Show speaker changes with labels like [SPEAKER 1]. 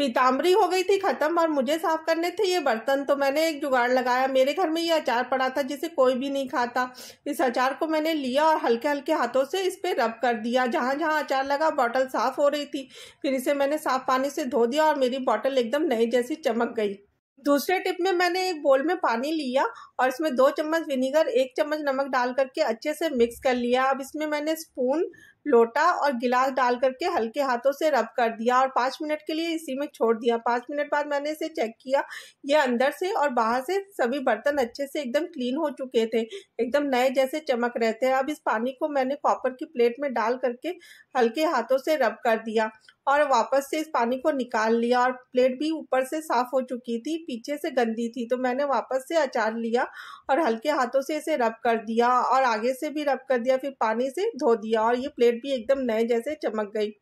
[SPEAKER 1] पीताम्बरी हो गई थी खत्म और मुझे साफ करने थे ये बर्तन तो मैंने एक जुगाड़ लगाया मेरे घर में ये अचार पड़ा था जिसे कोई भी नहीं खाता इस अचार को मैंने लिया और हल्के हल्के हाथों से इस पर रब कर दिया जहाँ जहाँ अचार लगा बॉटल साफ हो रही थी फिर इसे मैंने साफ पानी से धो दिया और मेरी बॉटल एकदम नई जैसी चमक गई दूसरे टिप में मैंने एक बोल में पानी लिया और इसमें दो चम्मच विनीगर एक चम्मच नमक डाल करके अच्छे से मिक्स कर लिया अब इसमें मैंने स्पून लोटा और गिलास डाल करके हल्के हाथों से रब कर दिया और पाँच मिनट के लिए इसी में छोड़ दिया पाँच मिनट बाद मैंने इसे चेक किया ये अंदर से और बाहर से सभी बर्तन अच्छे से एकदम क्लीन हो चुके थे एकदम नए जैसे चमक रहे थे अब इस पानी को मैंने कॉपर की प्लेट में डाल करके हल्के हाथों से रब कर दिया और वापस से इस पानी को निकाल लिया और प्लेट भी ऊपर से साफ हो चुकी थी पीछे से गंदी थी तो मैंने वापस से अचार लिया और हल्के हाथों से इसे रब कर दिया और आगे से भी रब कर दिया फिर पानी से धो दिया और ये प्लेट भी एकदम नए जैसे चमक गई